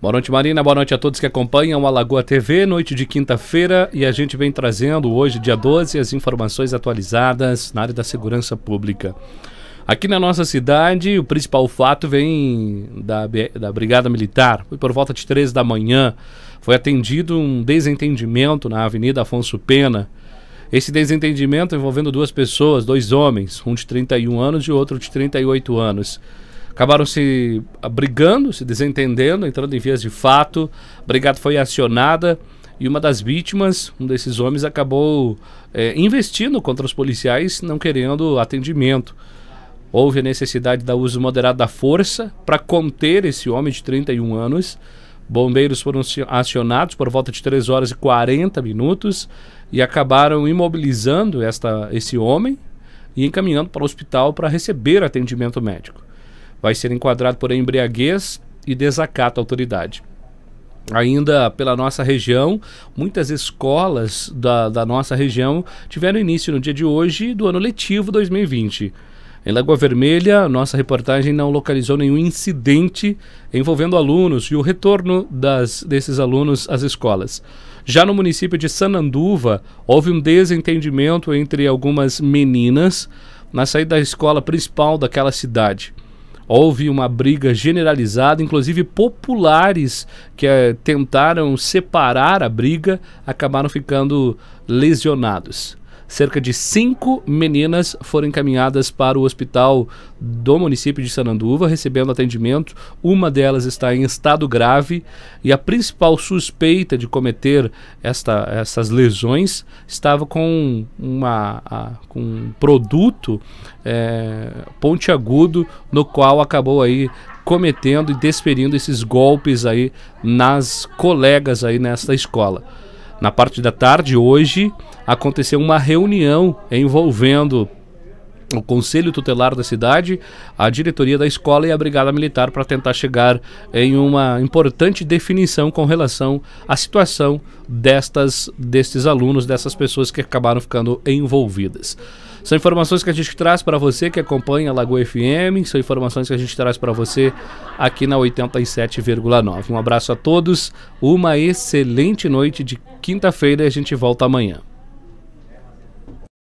Boa noite, Marina. Boa noite a todos que acompanham a Lagoa TV, noite de quinta-feira, e a gente vem trazendo hoje, dia 12, as informações atualizadas na área da segurança pública. Aqui na nossa cidade, o principal fato vem da, da Brigada Militar. Foi por volta de três da manhã, foi atendido um desentendimento na Avenida Afonso Pena. Esse desentendimento envolvendo duas pessoas, dois homens, um de 31 anos e outro de 38 anos acabaram se brigando, se desentendendo, entrando em vias de fato. A brigada foi acionada e uma das vítimas, um desses homens, acabou é, investindo contra os policiais, não querendo atendimento. Houve a necessidade da uso moderado da força para conter esse homem de 31 anos. Bombeiros foram acionados por volta de 3 horas e 40 minutos e acabaram imobilizando esta, esse homem e encaminhando para o hospital para receber atendimento médico vai ser enquadrado por embriaguez e desacato à autoridade. Ainda pela nossa região, muitas escolas da, da nossa região tiveram início no dia de hoje do ano letivo 2020. Em Lagoa Vermelha, nossa reportagem não localizou nenhum incidente envolvendo alunos e o retorno das, desses alunos às escolas. Já no município de Sananduva, houve um desentendimento entre algumas meninas na saída da escola principal daquela cidade houve uma briga generalizada, inclusive populares que é, tentaram separar a briga acabaram ficando lesionados cerca de cinco meninas foram encaminhadas para o hospital do município de Sananduva, recebendo atendimento. Uma delas está em estado grave e a principal suspeita de cometer esta, essas lesões estava com, uma, a, com um produto é, pontiagudo no qual acabou aí cometendo e desferindo esses golpes aí nas colegas aí nesta escola. Na parte da tarde hoje aconteceu uma reunião envolvendo o Conselho Tutelar da cidade, a diretoria da escola e a Brigada Militar para tentar chegar em uma importante definição com relação à situação destas, destes alunos, dessas pessoas que acabaram ficando envolvidas. São informações que a gente traz para você que acompanha a Lagoa FM, são informações que a gente traz para você aqui na 87,9. Um abraço a todos, uma excelente noite de quinta-feira e a gente volta amanhã.